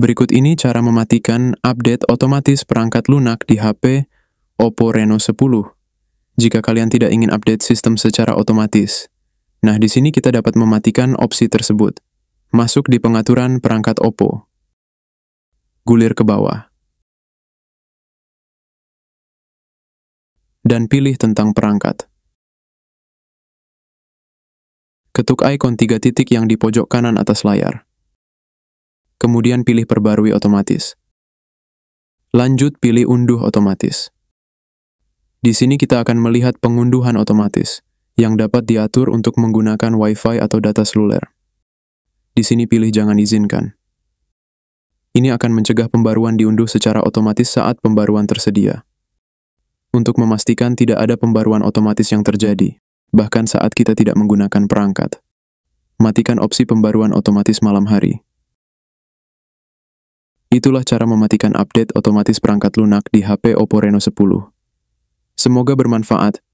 Berikut ini cara mematikan update otomatis perangkat lunak di HP Oppo Reno 10 jika kalian tidak ingin update sistem secara otomatis. Nah, di sini kita dapat mematikan opsi tersebut. Masuk di pengaturan perangkat Oppo. Gulir ke bawah. Dan pilih tentang perangkat. Ketuk ikon tiga titik yang di pojok kanan atas layar kemudian pilih perbarui otomatis. Lanjut pilih unduh otomatis. Di sini kita akan melihat pengunduhan otomatis yang dapat diatur untuk menggunakan WiFi atau data seluler. Di sini pilih jangan izinkan. Ini akan mencegah pembaruan diunduh secara otomatis saat pembaruan tersedia. Untuk memastikan tidak ada pembaruan otomatis yang terjadi, bahkan saat kita tidak menggunakan perangkat. Matikan opsi pembaruan otomatis malam hari. Itulah cara mematikan update otomatis perangkat lunak di HP Oppo Reno 10. Semoga bermanfaat.